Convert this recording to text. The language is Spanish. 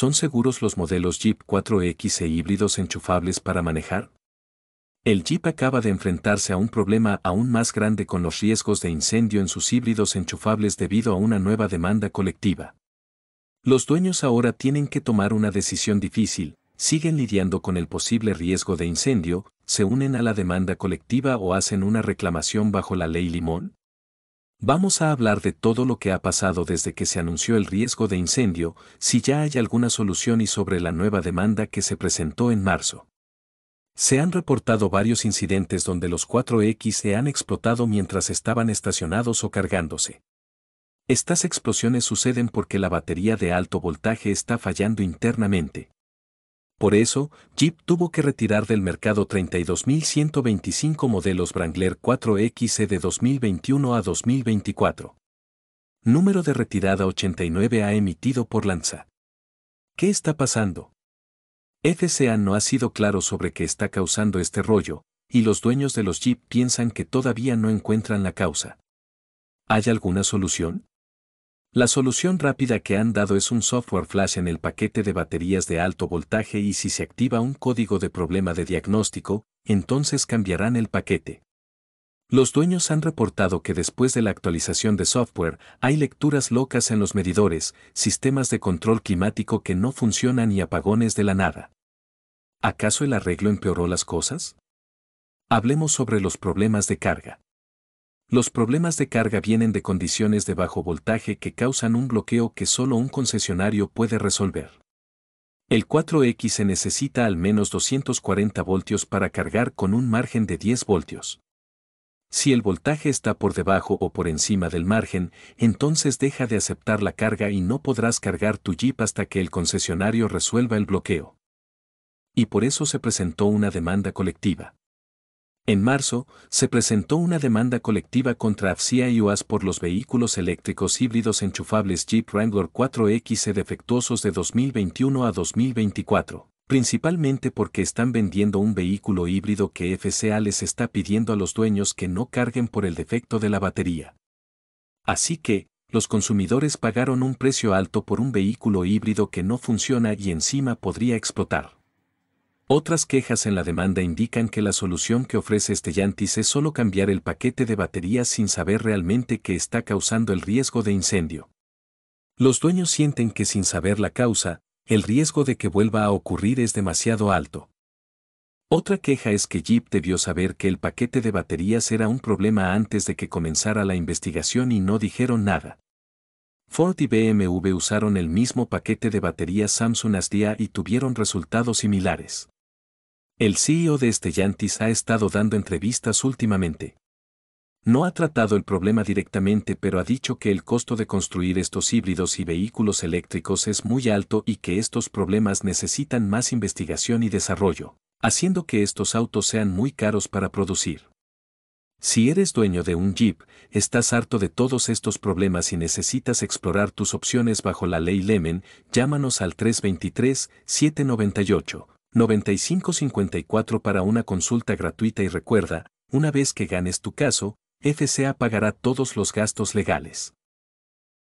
¿Son seguros los modelos Jeep 4X e híbridos enchufables para manejar? El Jeep acaba de enfrentarse a un problema aún más grande con los riesgos de incendio en sus híbridos enchufables debido a una nueva demanda colectiva. Los dueños ahora tienen que tomar una decisión difícil, siguen lidiando con el posible riesgo de incendio, se unen a la demanda colectiva o hacen una reclamación bajo la ley Limón. Vamos a hablar de todo lo que ha pasado desde que se anunció el riesgo de incendio, si ya hay alguna solución y sobre la nueva demanda que se presentó en marzo. Se han reportado varios incidentes donde los 4X se han explotado mientras estaban estacionados o cargándose. Estas explosiones suceden porque la batería de alto voltaje está fallando internamente. Por eso, Jeep tuvo que retirar del mercado 32.125 modelos Wrangler 4XE de 2021 a 2024. Número de retirada 89 ha emitido por Lanza. ¿Qué está pasando? FCA no ha sido claro sobre qué está causando este rollo, y los dueños de los Jeep piensan que todavía no encuentran la causa. ¿Hay alguna solución? La solución rápida que han dado es un software flash en el paquete de baterías de alto voltaje y si se activa un código de problema de diagnóstico, entonces cambiarán el paquete. Los dueños han reportado que después de la actualización de software hay lecturas locas en los medidores, sistemas de control climático que no funcionan y apagones de la nada. ¿Acaso el arreglo empeoró las cosas? Hablemos sobre los problemas de carga. Los problemas de carga vienen de condiciones de bajo voltaje que causan un bloqueo que solo un concesionario puede resolver. El 4X se necesita al menos 240 voltios para cargar con un margen de 10 voltios. Si el voltaje está por debajo o por encima del margen, entonces deja de aceptar la carga y no podrás cargar tu Jeep hasta que el concesionario resuelva el bloqueo. Y por eso se presentó una demanda colectiva. En marzo, se presentó una demanda colectiva contra FCA y por los vehículos eléctricos híbridos enchufables Jeep Wrangler 4X defectuosos de 2021 a 2024, principalmente porque están vendiendo un vehículo híbrido que FCA les está pidiendo a los dueños que no carguen por el defecto de la batería. Así que, los consumidores pagaron un precio alto por un vehículo híbrido que no funciona y encima podría explotar. Otras quejas en la demanda indican que la solución que ofrece este Yantis es solo cambiar el paquete de baterías sin saber realmente qué está causando el riesgo de incendio. Los dueños sienten que sin saber la causa, el riesgo de que vuelva a ocurrir es demasiado alto. Otra queja es que Jeep debió saber que el paquete de baterías era un problema antes de que comenzara la investigación y no dijeron nada. Ford y BMW usaron el mismo paquete de baterías Samsung Asdia y tuvieron resultados similares. El CEO de Stellantis ha estado dando entrevistas últimamente. No ha tratado el problema directamente, pero ha dicho que el costo de construir estos híbridos y vehículos eléctricos es muy alto y que estos problemas necesitan más investigación y desarrollo, haciendo que estos autos sean muy caros para producir. Si eres dueño de un Jeep, estás harto de todos estos problemas y necesitas explorar tus opciones bajo la ley Lemon, llámanos al 323 798 9554 para una consulta gratuita y recuerda, una vez que ganes tu caso, FCA pagará todos los gastos legales.